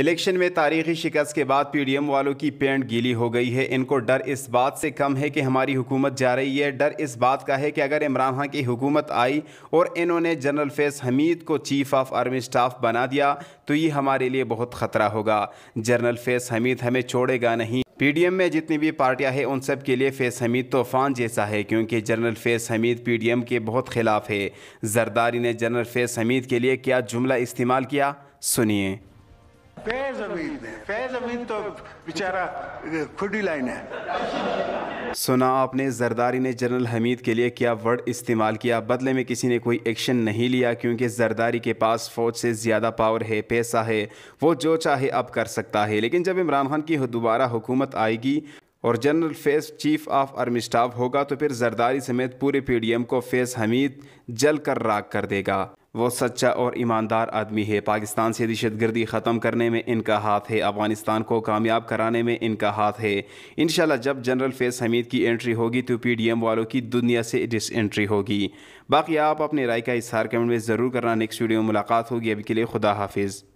election में तारीखी शिकस्त के बाद पीडीएम वालों की पेंट गीली हो गई है इनको डर इस बात से कम है कि हमारी हुकूमत जा रही है डर इस बात का है कि अगर इमरान खान की हुकूमत आई और इन्होंने जनरल फैज हमीद को चीफ ऑफ आर्मी स्टाफ बना दिया तो ये हमारे लिए बहुत ख़तरा होगा जनरल फैज हमीद हमें छोड़ेगा नहीं पीडीएम में जितनी भी पार्टियां हैं उन सब के लिए फेस हमीद तूफान जैसा है क्योंकि जनरल फेस हमीद पीडीएम के बहुत खिलाफ है जरदारी ने जनरल फेस हमीद के लिए क्या जुमला इस्तेमाल किया सुनिए फैज फैज तो बेचारा खुडी लाइन है सुना आपने जरदारी ने जनरल हमीद के लिए क्या वर्ड इस्तेमाल किया बदले में किसी ने कोई एक्शन नहीं लिया क्योंकि जरदारी के पास फ़ौज से ज़्यादा पावर है पैसा है वो जो चाहे अब कर सकता है लेकिन जब इमरान खान की दोबारा हुकूमत आएगी और general Faiz chief of army staff होगा तो फिर जरदारी समेत पूरे पीडीएम को फेस हमीद जल कर राख कर देगा वो सच्चा और ईमानदार आदमी है पाकिस्तान से दहशतगर्दी ख़त्म करने में इनका हाथ है अफगानिस्तान को कामयाब कराने में इनका हाथ है इन जब जनरल फैज़ हमीद की एंट्री होगी तो पी डी एम वालों की दुनिया से डिस एंट्री होगी बाकी आप अपने राय का इजहार कमेंट में ज़रूर करना नेक्स्ट वीडियो में मुलाकात होगी अभी के लिए खुदा हाफिज़